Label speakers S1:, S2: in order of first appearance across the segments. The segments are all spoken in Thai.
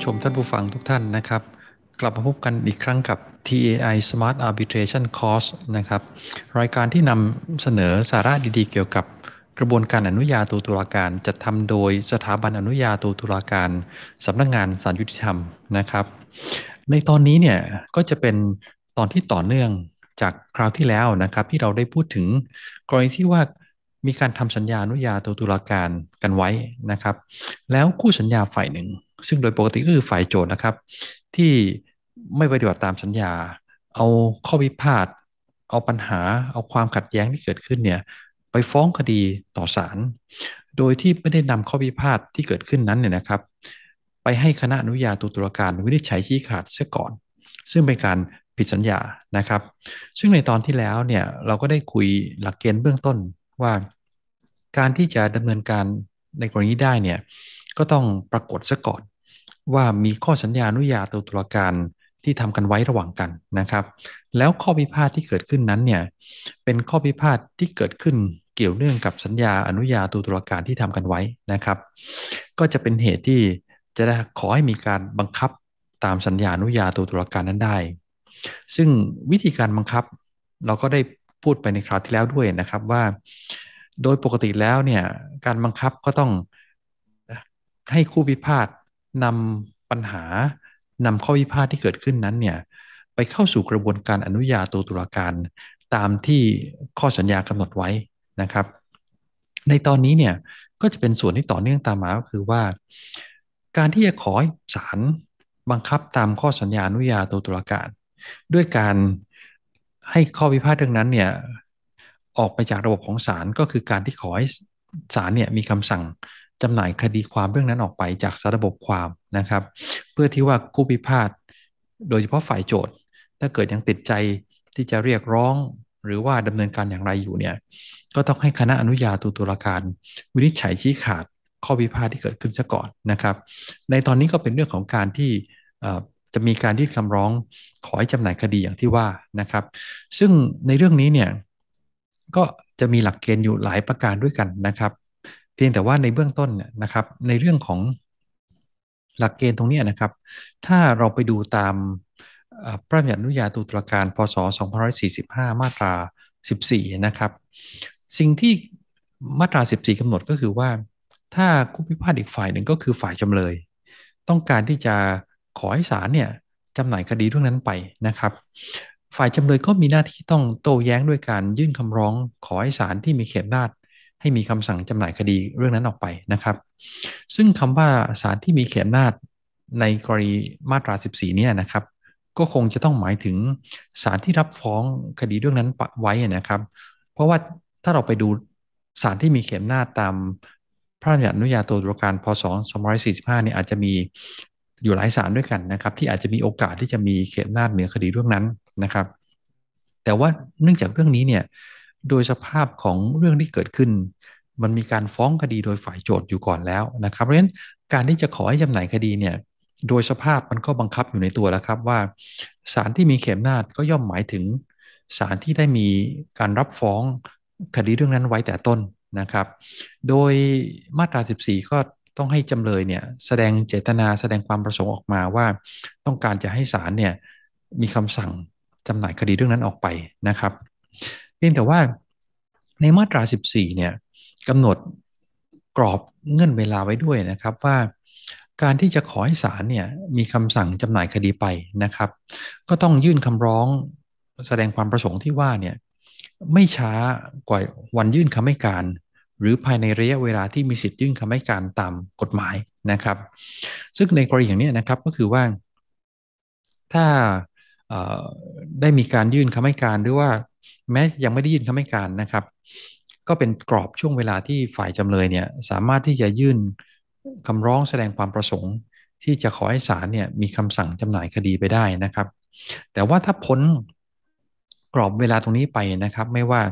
S1: ู้ชมท่านผู้ฟังทุกท่านนะครับกลับมาพบกันอีกครั้งกับ TAI Smart Arbitration Course นะครับ รายการที่นำเสนอสาระดีๆ เกี่ยวกับกระบวนการอนุญาโตตุลาการ จัดทำโดยสถาบันอนุญาโตตุลาการสำนักงงานสารยุติธรรมนะครับ ในตอนนี้เนี่ยก็จะเป็นตอนที่ต่อเนื่องจากคราวที่แล้วนะครับที่เราได้พูดถึงกรณีที่ว่ามีการทำสัญญาอนุญาโตตุลาการกันไว้นะครับ แล้วคู่สัญญาฝ่ายหนึ่งซึ่งโดยปกติก็คือฝ่ายโจทนะครับที่ไม่ปฏิบัติตามสัญญา เอาข้อพิพาทเอาปัญหา เอาความขัดแย้งที่เกิดขึ้นเนี่ยไปฟ้องคดีต่อศาลโดยที่ไม่ได้นำข้อพิพาทที่เกิดขึ้นนั้นเนี่ยนะครับ ไปให้คณะอนุญาโตตุลาการวินิจฉัยชี้ขาดเสียก่อน ซึ่งเป็นการผิดสัญญานะครับ ซึ่งในตอนที่แล้วเนี่ยเราก็ได้คุยหลักเกณฑ์เบื้องต้นว่าการที่จะดำเนินการในกรณีได้เนี่ยก็ต้องปรากฏซะก่อนว่ามีข้อสัญญาอนุญาโตตุลาการที่ทำกันไว้ระหว่างกันนะครับ แล้วข้อพิพาทที่เกิดขึ้นนั้นเนี่ยเป็นข้อพิพาทที่เกิดขึ้นเกี่ยวเนื่องกับสัญญาอนุญาโตตุลาการที่ทำกันไว้นะครับ ก็จะเป็นเหตุที่จะได้ขอให้มีการบังคับตามสัญญาอนุญาโตตุลาการนั้นได้ ซึ่งวิธีการบังคับเราก็ได้พูดไปในคราวที่แล้วด้วยนะครับว่าโดยปกติแล้วเนี่ยการบังคับก็ต้องให้คู่พิพาทนำปัญหานำข้อพิพาทที่เกิดขึ้นนั้นเนี่ยไปเข้าสู่กระบวนการอนุญาโตตุลาการตามที่ข้อสัญญากำหนดไว้นะครับ ในตอนนี้เนี่ยก็จะเป็นส่วนที่ต่อเนื่องตามมา ก็คือว่า การที่จะขอศาลบังคับตามข้อสัญญาอนุญาโตตุลาการด้วยการให้ข้อพิพาทเรื่องนั้นเนี่ยออกไปจากระบบของศาลก็คือการที่ขอให้ศาลเนี่ยมีคำสั่งจำหน่ายคดีความเรื่องนั้นออกไปจากสาระบบความนะครับ เพื่อที่ว่าคู่พิพาทโดยเฉพาะฝ่ายโจทย์ถ้าเกิดยังติดใจที่จะเรียกร้องหรือว่าดำเนินการอย่างไรอยู่เนี่ยก็ต้องให้คณะอนุญาโตตุลาการ วินิจฉัยชี้ขาดข้อพิพาทที่เกิดขึ้นซะก่อนนะครับ ในตอนนี้ก็เป็นเรื่องของการที่จะมีการยื่นคำร้องขอให้จำหน่ายคดีอย่างที่ว่านะครับ ซึ่งในเรื่องนี้เนี่ยก็จะมีหลักเกณฑ์อยู่หลายประการด้วยกันนะครับ เพียงแต่ว่าในเบื้องต้นนะครับ ในเรื่องของหลักเกณฑ์ตรงนี้นะครับ ถ้าเราไปดูตามพระราชบัญญัตินุยาตุตาการพศ2545 มาตรา 14 นะครับ สิ่งที่มาตรา 14 กำหนดก็คือว่าถ้าคู่พิพาทอีกฝ่ายหนึ่งก็คือฝ่ายจำเลยต้องการที่จะขอให้ศาลเนี่ยจำหน่ายคดีเรื่องนั้นไปนะครับฝ่ายจำเลยก็มีหน้าที่ต้องโต้แย้งด้วยการยื่นคำร้องขอให้ศาลที่มีเขตอำนาจให้มีคำสั่งจำหน่ายคดีเรื่องนั้นออกไปนะครับ ซึ่งคำว่าศาลที่มีเขตอำนาจในกรณีมาตรา 14เนี่ยนะครับ ก็คงจะต้องหมายถึงศาลที่รับฟ้องคดีเรื่องนั้นไว้นะครับเพราะว่าถ้าเราไปดูศาลที่มีเขตอำนาจตามพระราชบัญญัติอนุญาโตตุลาการพศ2545เนี่ยอาจจะมีอยู่หลายศาลด้วยกันนะครับที่อาจจะมีโอกาสที่จะมีเขตนาจเหนือคดีเรื่องนั้นนะครับ แต่ว่าเนื่องจากเรื่องนี้เนี่ยโดยสภาพของเรื่องที่เกิดขึ้น มันมีการฟ้องคดีโดยฝ่ายโจทย์อยู่ก่อนแล้วนะครับเพราะฉะนั้นการที่จะขอให้จำหน่ายคดีเนี่ยโดยสภาพมันก็บังคับอยู่ในตัวแล้วครับว่าศาลที่มีเขมนาจก็ย่อมหมายถึงศาลที่ได้มีการรับฟ้องคดีเรื่องนั้นไว้แต่ต้นนะครับ โดยมาตรา 14ก็ต้องให้จำเลยเนี่ยแสดงเจตนาแสดงความประสงค์ออกมาว่าต้องการจะให้ศาลเนี่ยมีคำสั่งจำหน่ายคดีเรื่องนั้นออกไปนะครับเพียงแต่ว่าในมาตรา 14เนี่ยกำหนดกรอบเงื่อนเวลาไว้ด้วยนะครับ ว่าการที่จะขอให้ศาลเนี่ยมีคำสั่งจำหน่ายคดีไปนะครับ ก็ต้องยื่นคำร้องแสดงความประสงค์ที่ว่าเนี่ยไม่ช้ากว่าวันยื่นคำให้การหรือภายในระยะเวลาที่มีสิทธิ์ยื่นคำให้การตามกฎหมายนะครับ ซึ่งในกรณีอย่างนี้นะครับก็คือว่าถ้าได้มีการยื่นคำให้การ หรือว่าแม้ยังไม่ได้ยื่นคำให้การนะครับ ก็เป็นกรอบช่วงเวลาที่ฝ่ายจำเลยเนี่ยสามารถที่จะยื่นคำร้องแสดงความประสงค์ ที่จะขอให้ศาลเนี่ยมีคำสั่งจำหน่ายคดีไปได้นะครับ แต่ว่าถ้าพ้นกรอบเวลาตรงนี้ไปนะครับ ไม่ว่า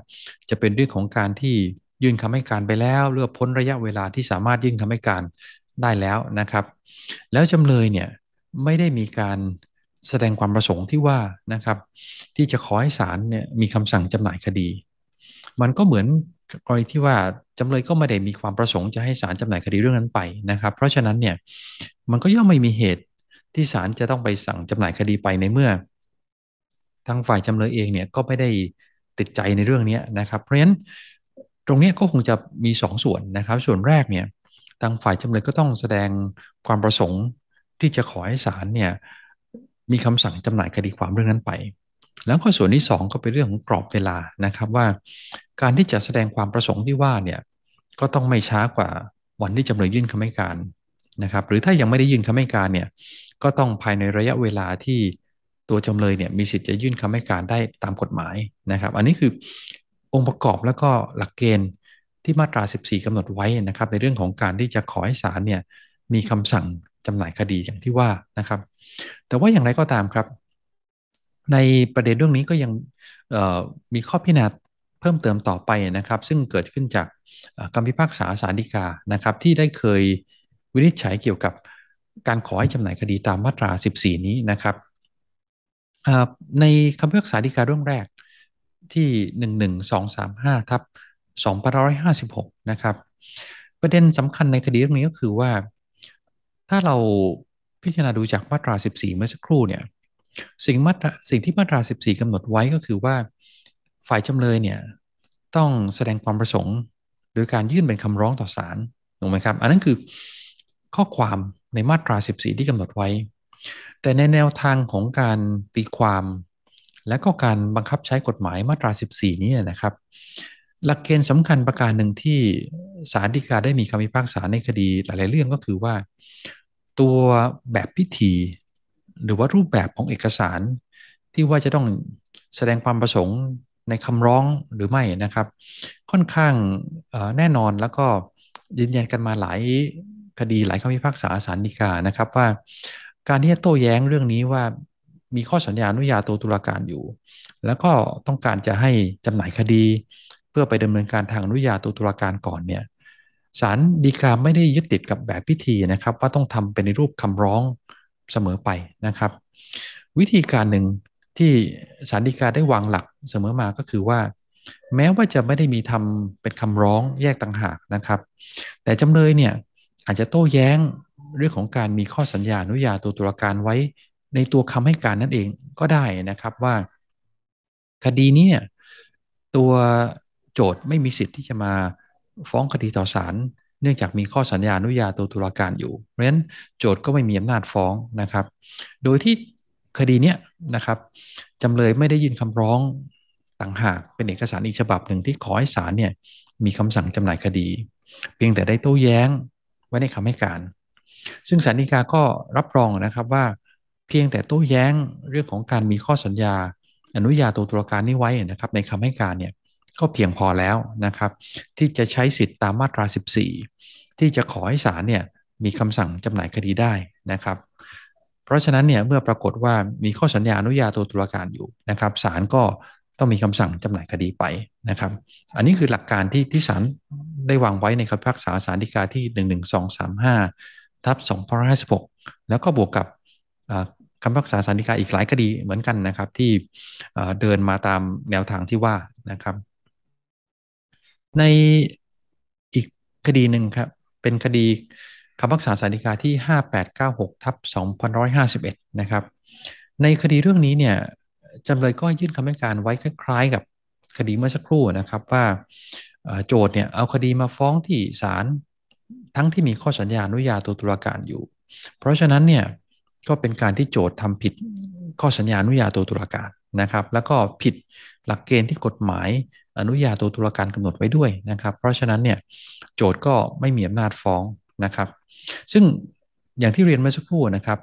S1: จะเป็นเรื่องของการที่ยื่นคำให้การไปแล้วเลือกพ้นระยะเวลาที่สามารถยื่นคำให้การได้แล้วนะครับแล้วจำเลยเนี่ยไม่ได้มีการแสดงความประสงค์ที่ว่านะครับที่จะขอให้ศาลเนี่ยมีคำสั่งจำหน่ายคดี มันก็เหมือนกรณีที่ว่าจำเลยก็ไม่ได้มีความประสงค์จะให้ศาลจำหน่ายคดีเรื่องนั้นไปนะครับ เพราะฉะนั้นเนี่ยมันก็ย่อมไม่มีเหตุที่ศาลจะต้องไปสั่งจำหน่ายคดีไปในเมื่อ ทางฝ่ายจำเลยเองเนี่ยก็ไม่ได้ติดใจในเรื่องนี้นะครับเพราะฉะนั้นตรงนี้ก็คงจะมี2สส่วนนะครับ ส่วนแรกเนี่ยทางฝ่ายจำเลยก็ต้องแสดงความประสงค์ที่จะขอให้ศาลเนี่ยมีคำสั่งจำหน่ายคดีความเรื่องนั้นไป แล้วก็ส่วนที่ 2 ก็เป็นเรื่องของกรอบเวลานะครับว่า การที่จะแสดงความประสงค์ที่ว่าเนี่ยก็ต้องไม่ช้ากว่าวันที่จำเลยยื่นคำให้การนะครับหรือถ้ายังไม่ได้ยื่นคำให้การเนี่ยก็ต้องภายในระยะเวลาที่ตัวจำเลยเนี่ยมีสิทธิ์จะยื่นคำให้การได้ตามกฎหมายนะครับ อันนี้คือองค์ประกอบและก็หลักเกณฑ์ที่มาตรา 14 กำหนดไว้นะครับ ในเรื่องของการที่จะขอให้ศาลเนี่ยมีคำสั่งจำหน่ายคดีอย่างที่ว่านะครับ แต่ว่าอย่างไรก็ตามครับ ในประเด็นเรื่องนี้ก็ยังมีข้อพิจารณาเพิ่มเติมต่อไปนะครับ ซึ่งเกิดขึ้นจากคำพิพากษาสารดีกา นะครับที่ได้เคยวินิจฉัยเกี่ยวกับการขอให้จำหน่ายคดีตามมาตรา 14 นี้นะครับในคำพิพากษาฎีกาเรื่องแรกที่ 11235ทับ2556 นะครับ ประเด็นสำคัญในคดีเรื่องนี้ก็คือว่า ถ้าเราพิจารณาดูจากมาตรา 14เมื่อสักครู่เนี่ยสิ่งมาตราสิ่งที่มาตรา 14 กำหนดไว้ก็คือว่าฝ่ายจำเลยเนี่ยต้องแสดงความประสงค์ โดยการยื่นเป็นคำร้องต่อศาลถูกไหมครับอันนั้นคือข้อความในมาตรา 14 ที่กำหนดไว้ แต่ในแนวทางของการตีความและก็การบังคับใช้กฎหมายมาตรา 14นี้นะครับ หลักเกณฑ์สำคัญประการหนึ่งที่สารดีกาได้มีคำพิพากษาในคดีหลาย ๆ เรื่องก็คือว่า ตัวแบบพิธี หรือว่ารูปแบบของเอกสารที่ว่าจะต้องแสดงความประสงค์ในคำร้องหรือไม่นะครับ ค่อนข้างแน่นอนแล้วก็ยืนยันกันมาหลายคดีหลายคำพิพากษาสารดีกานะครับว่าการที่จะโต้แย้งเรื่องนี้ว่ามีข้อสัญญาอนุญาโตตุลาการอยู่ แล้วก็ต้องการจะให้จำหน่ายคดี เพื่อไปดำเนินการทางอนุญาโตตุลาการก่อนเนี่ย ศาลฎีกาไม่ได้ยึดติดกับแบบพิธีนะครับ ว่าต้องทำเป็นในรูปคำร้องเสมอไปนะครับ วิธีการหนึ่งที่ศาลฎีกาได้วางหลักเสมอมาก็คือว่าแม้ว่าจะไม่ได้มีทำเป็นคำร้องแยกต่างหากนะครับ แต่จำเลยเนี่ยอาจจะโต้แย้งเรื่องของการมีข้อสัญญาอนุญาโตตุลาการไว้ในตัวคำให้การนั่นเองก็ได้นะครับว่าคดีนี้เนี่ยตัวโจทย์ไม่มีสิทธิ์ที่จะมาฟ้องคดีต่อศาลเนื่องจากมีข้อสัญญาอนุญาโตตุลาการอยู่เพราะฉะนั้นโจทย์ก็ไม่มีอำนาจฟ้องนะครับ โดยที่คดีนี้นะครับจำเลยไม่ได้ยินคำร้องต่างหากเป็นเอกสารอีกฉบับหนึ่งที่ขอให้ศาลเนี่ยมีคำสั่งจำหน่ายคดี เพียงแต่ได้โต้แย้งไว้ในคำให้การ ซึ่งสารนีกาก็รับรองนะครับว่าเพียงแต่โต้แย้งเรื่องของการมีข้อสัญญาอนุญาโตตุลาการนี้ไว้นะครับในคำให้การเนี่ยก็เพียงพอแล้วนะครับที่จะใช้สิทธิตามมาตรา 14 ที่จะขอให้ศาลเนี่ยมีคำสั่งจำหน่ายคดีได้นะครับ เพราะฉะนั้นเนี่ยเมื่อปรากฏว่ามีข้อสัญญาอนุญาโตตุลาการอยู่นะครับศาลก็ต้องมีคำสั่งจำหน่ายคดีไปนะครับ อันนี้คือหลักการที่ที่ศาลได้วางไว้ในคำพักษาสารฎีกาที่11235ทับ2 5 6แล้วก็บวกกับคำพัพกษาสารตีกาอีกหลายคดีเหมือนกันนะครับที่เดินมาตามแนวทางที่ว่านะครับ ในอีกคดีหนึ่งครับเป็นคดี คำพัพกษาสารตีกา ที่ 5896ทับ2551 นะครับ ในคดีเรื่องนี้เนี่ยจำเลยก็ยื่นคำให้การไว้คล้าย ๆ กับคดีเมื่อสักครู่นะครับว่าโจทย์เนี่ยเอาคดีมาฟ้องที่ศาลทั้งที่มีข้อสัญญาอนุญาตตุลาการอยู่ เพราะฉะนั้นเนี่ยก็เป็นการที่โจทย์ทำผิดข้อสัญญาอนุญาโตตุลาการนะครับ แล้วก็ผิดหลักเกณฑ์ที่กฎหมายอนุญาโตตุลาการกำหนดไว้ด้วยนะครับ เพราะฉะนั้นเนี่ยโจทย์ก็ไม่มีอำนาจฟ้องนะครับ ซึ่งอย่างที่เรียนเมื่อสักครู่นะครับ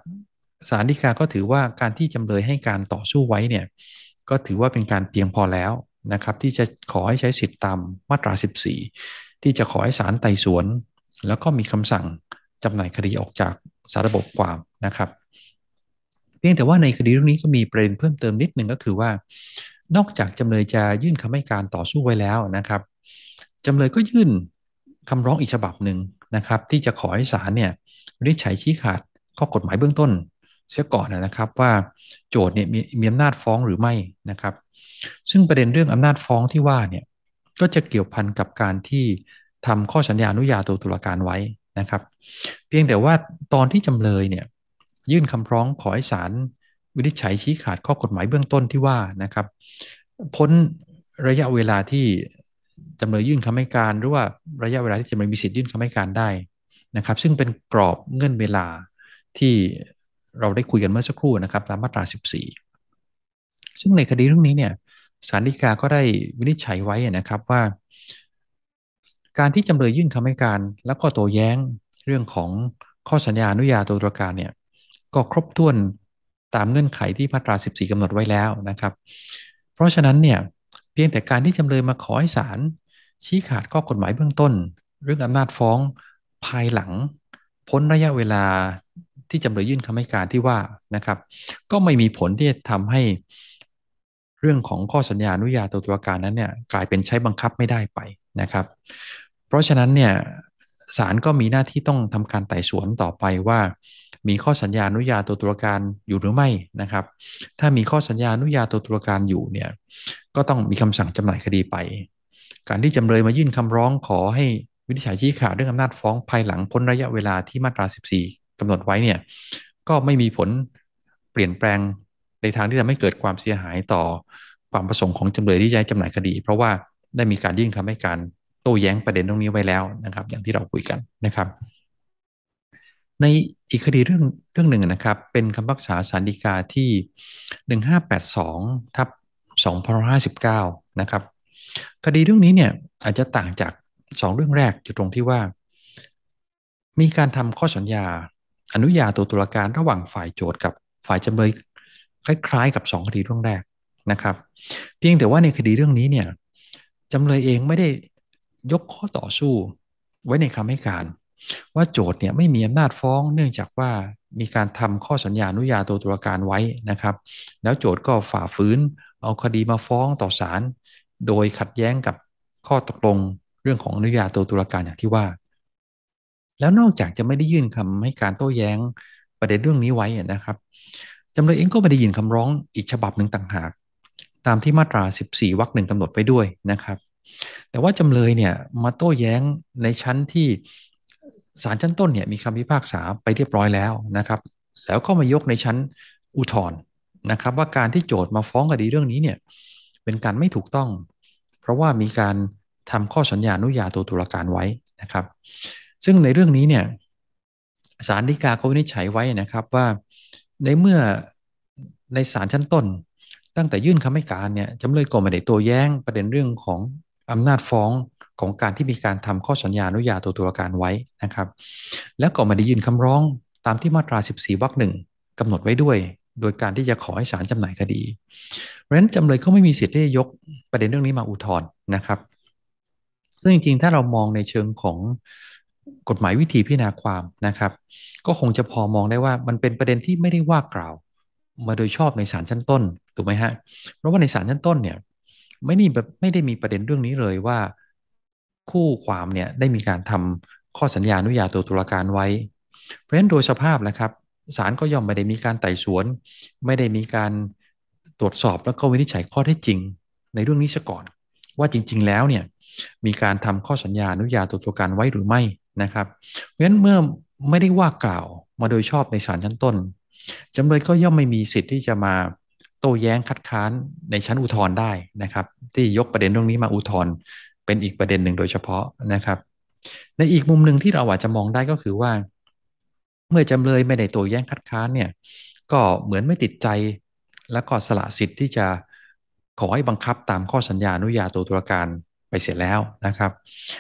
S1: สารดีกาก็ถือว่าการที่จำเลยให้การต่อสู้ไว้เนี่ยก็ถือว่าเป็นการเพียงพอแล้วนะครับ ที่จะขอให้ใช้สิทธิตามมาตรา 14 ที่จะขอให้สารไต่สวน แล้วก็มีคำสั่งจำหน่ายคดีออกจากสารระบบความนะครับพียงแต่ว่าในคดีเรื่องนี้ก็มีประเด็นเพิ่มเติมนิดนึงก็คือว่า นอกจากจำเลยจะยื่นคำให้การต่อสู้ไว้แล้วนะครับจำเลยก็ยื่นคำร้องอีกฉบับหนึ่งนะครับ ที่จะขอให้ศาลเนี่ยวินิจฉัยชี้ขาดข้อกฎหมายเบื้องต้นเสียก่อนนะครับว่าโจทย์เนี่ยมีมีอำนาจฟ้องหรือไม่นะครับ ซึ่งประเด็นเรื่องอำนาจฟ้องที่ว่าเนี่ยก็จะเกี่ยวพันกับการที่ทำข้อสัญญาอนุญาโตตุลาการไว้นะครับ เพียงแต่ว่าตอนที่จำเลยเนี่ยยื่นคำร้องขอให้ศาลวินิจฉัยชี้ขาดข้อกฎหมายเบื้องต้นที่ว่านะครับพ้นระยะเวลาที่จำเลยยื่นคำให้การ หรือว่าระยะเวลาที่จำเลยมีสิทธิ์ยื่นคำให้การได้นะครับซึ่งเป็นกรอบเงื่อนเวลาที่เราได้คุยกันเมื่อสักครู่นะครับตามมาตรา 14 ซึ่งในคดีเรื่องนี้เนี่ยสารฎีกาก็ได้วินิจฉัยไว้นะครับว่า การที่จำเลยยื่นคำให้การ แล้วก็โต้แย้งเรื่องของข้อสัญญาอนุญาโตตุลาการเนี่ยก็ครบถ้วนตามเงื่อนไขที่มาตรา14 กำหนดไว้แล้วนะครับ เพราะฉะนั้นเนี่ย เพียงแต่การที่จำเลยมาขอให้ศาลชี้ขาดข้อกฎหมายเบื้องต้น เรื่องอำนาจฟ้อง ภายหลัง พ้นระยะเวลาที่จำเลยยื่นคำให้การที่ว่านะครับ ก็ไม่มีผลที่จะทำให้เรื่องของข้อสัญญาอนุญาโตตุลาการนั้นเนี่ยกลายเป็นใช้บังคับไม่ได้ไปนะครับ เพราะฉะนั้นเนี่ยศาลก็มีหน้าที่ต้องทำการไต่สวนต่อไปว่ามีข้อสัญญาอนุญาตัวตุลาการอยู่หรือไม่นะครับ ถ้ามีข้อสัญญาอนุญาตัวตุลาการอยู่เนี่ยก็ต้องมีคำสั่งจำหน่ายคดีไป การที่จำเลยมายื่นคำร้องขอให้วินิจฉัยชี้ขาดเรื่องอำนาจฟ้องภายหลังพ้นระยะเวลาที่มาตรา 14 กำหนดไว้เนี่ยก็ไม่มีผลเปลี่ยนแปลงในทางที่จะไม่เกิดความเสียหายต่อความประสงค์ของจำเลยที่จะจำหน่ายคดีเพราะว่าได้มีการยื่นคำให้การโต้แย้งประเด็นตรงนี้ไว้แล้วนะครับ อย่างที่เราคุยกันนะครับในอีกคดีเรื่องเรื่องหนึ่งนะครับเป็นคำพักษาสารดีกาที่ 1582ทับ2559นะครับคดีเรื่องนี้เนี่ยอาจจะต่างจาก 2 เรื่องแรกอยู่ตรงที่ว่า มีการทำข้อสัญญา อนุญาโตตุลาการระหว่างฝ่ายโจทย์กับฝ่ายจำเลยคล้ายๆกับ 2 คดีเรื่องแรกนะครับเพียงแต่ว่าในคดีเรื่องนี้เนี่ยจำเลยเองไม่ได้ยกข้อต่อสู้ไว้ในคำให้การว่าโจทย์เนี่ยไม่มีอำนาจฟ้องเนื่องจากว่ามีการทำข้อสัญญาอนุญาโตตุลาการไว้นะครับ แล้วโจทย์ก็ฝ่าฝืนเอาคดีมาฟ้องต่อศาลโดยขัดแย้งกับข้อตกลงเรื่องของอนุญาโตตุลาการอย่างที่ว่า แล้วนอกจากจะไม่ได้ยื่นคำให้การโต้แย้งประเด็นเรื่องนี้ไว้นะครับจำเลยเองก็ไม่ได้ยินคำร้องอีกฉบับหนึ่งต่างหากตามที่มาตรา 14วรรคหนึ่งกำหนดไปด้วยนะครับ แต่ว่าจำเลยเนี่ยมาโต้แย้งในชั้นที่ศาลชั้นต้นเนี่ยมีคำพิพากษาไปเรียบร้อยแล้วนะครับ แล้วก็มายกในชั้นอุทธรณ์นะครับ ว่าการที่โจทย์มาฟ้องคดีเรื่องนี้เนี่ยเป็นการไม่ถูกต้อง เพราะว่ามีการทำข้อสัญญาอนุญาตัวตุลาการไว้นะครับ ซึ่งในเรื่องนี้เนี่ยศาลฎีกาเขาวินิจฉัยไว้นะครับว่าในเมื่อในศาลชั้นต้น ตั้งแต่ยื่นคำให้การเนี่ยจำเลยก็ไม่ได้ตัวแย้งประเด็นเรื่องของอำนาจฟ้องของการที่มีการทำข้อสัญญาอนุญาตัวตุลาการไว้นะครับ แล้วก็มาได้ยืนคำร้องตามที่มาตรา 14วรรคหนึ่งกำหนดไว้ด้วย โดยการที่จะขอให้ศาลจำหน่ายคดี เพราะฉะนั้นจำเลยเขาไม่มีสิทธิ์ที่จะยกประเด็นเรื่องนี้มาอุทธรณ์นะครับ ซึ่งจริงๆ ถ้าเรามองในเชิงของกฎหมายวิธีพิจารณาความนะครับ ก็คงจะพอมองได้ว่ามันเป็นประเด็นที่ไม่ได้ว่ากล่าว มาโดยชอบในศาลชั้นต้น ถูกไหมฮะ เพราะว่าในศาลชั้นต้นเนี่ยไม่มีแบบไม่ได้มีประเด็นเรื่องนี้เลยว่าคู่ความเนี่ยได้มีการทำข้อสัญญาอนุญาโตตุลาการไว้ เพราะฉะนั้นโดยสภาพนะครับศาลก็ย่อมไม่ได้มีการไต่สวน ไม่ได้มีการตรวจสอบแล้วก็วินิจฉัยข้อเท็จจริงในเรื่องนี้ซะก่อน ว่าจริง ๆแล้วเนี่ยมีการทำข้อสัญญาอนุญาโตตุลาการไว้หรือไม่นะครับ เพราะฉะนั้นเมื่อไม่ได้ว่ากล่าวมาโดยชอบในศาลชั้นต้นจำเลยก็ย่อมไม่มีสิทธิ์ที่จะมาโต้แย้งคัดค้านในชั้นอุทธรณ์ได้นะครับ ที่ยกประเด็นเรื่องนี้มาอุทธรณ์เป็นอีกประเด็นหนึ่งโดยเฉพาะนะครับ ในอีกมุมหนึ่งที่เราอาจจะมองได้ก็คือว่า เมื่อจำเลยไม่ได้ตัวแย้งคัดค้านเนี่ยก็เหมือนไม่ติดใจแล้วก็สละสิทธิ์ที่จะขอให้บังคับตามข้อสัญญาอนุญาโตตุลาการไปเสร็จแล้วนะครับ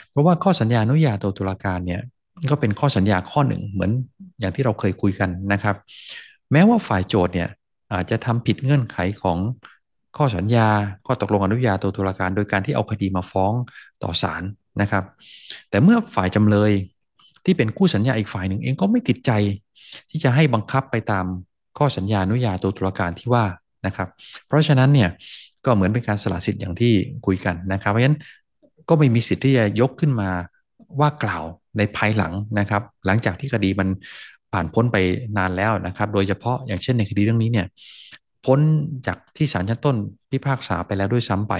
S1: เพราะว่าข้อสัญญาอนุญาโตตุลาการเนี่ยก็เป็นข้อสัญญาข้อหนึ่งเหมือนอย่างที่เราเคยคุยกันนะครับ แม้ว่าฝ่ายโจทย์เนี่ย อาจจะทำผิดเงื่อนไขของข้อสัญญาข้อตกลงอนุญาโตตุลาการโดยการที่เอาคดีมาฟ้องต่อศาลนะครับ แต่เมื่อฝ่ายจำเลยที่เป็นคู่สัญญาอีกฝ่ายหนึ่งเองก็ไม่ติดใจที่จะให้บังคับไปตามข้อสัญญาอนุญาโตตุลาการที่ว่านะครับ เพราะฉะนั้นเนี่ยก็เหมือนเป็นการสละสิทธิ์อย่างที่คุยกันนะครับเพราะฉะนั้นก็ไม่มีสิทธิ์ที่จะยกขึ้นมาว่ากล่าวในภายหลังนะครับ หลังจากที่คดีมันผ่านพ้นไปนานแล้วนะครับ โดยเฉพาะอย่างเช่นในคดีเรื่องนี้เนี่ยพ้นจากที่ศาลชั้นต้นพิพากษาไปแล้วด้วยซ้ำไป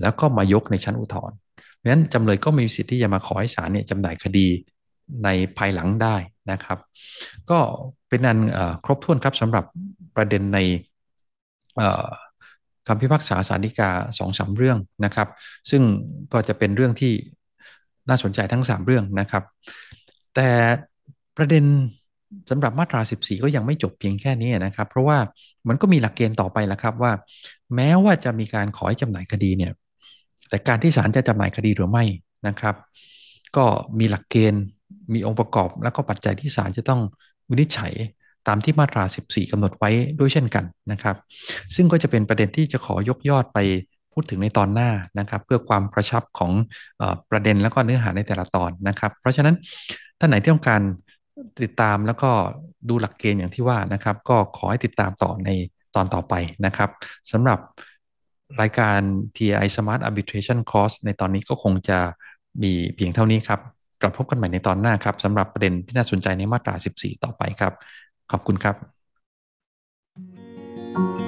S1: แล้วก็มายกในชั้นอุทธรณ์เพราะฉะนั้นจำเลยก็มีสิทธิ์ที่จะมาขอให้ศาลเนี่ยจำหน่ายคดีในภายหลังได้นะครับ ก็เป็นอันครบถ้วนครับสำหรับประเด็นในคำพิพากษาสาริีกาสองสาเรื่องนะครับ ซึ่งก็จะเป็นเรื่องที่น่าสนใจทั้ง3เรื่องนะครับ แต่ประเด็นสำหรับมาตรา 14 ก็ยังไม่จบเพียงแค่นี้นะครับ เพราะว่ามันก็มีหลักเกณฑ์ต่อไปแล้วครับว่า แม้ว่าจะมีการขอให้จำหน่ายคดีเนี่ยแต่การที่ศาลจะจำหน่ายคดีหรือไม่นะครับ ก็มีหลักเกณฑ์มีองค์ประกอบ แล้วก็ปัจจัยที่ศาลจะต้องวินิจฉัยตามที่มาตรา 14 กำหนดไว้ด้วยเช่นกันนะครับ ซึ่งก็จะเป็นประเด็นที่จะขอยกยอดไปพูดถึงในตอนหน้านะครับ เพื่อความกระชับของอประเด็นแล้วก็เนื้อหาในแต่ละตอนนะครับ เพราะฉะนั้นท่านไหนที่ต้องการติดตามแล้วก็ดูหลักเกณฑ์อย่างที่ว่านะครับ ก็ขอให้ติดตามต่อในตอนต่อไปนะครับสำหรับรายการ TI Smart Arbitration Course ในตอนนี้ก็คงจะมีเพียงเท่านี้ครับกลับพบกันใหม่ในตอนหน้าครับสำหรับประเด็นที่น่าสนใจในมาตรา 14 ต่อไปครับ ขอบคุณครับ thank you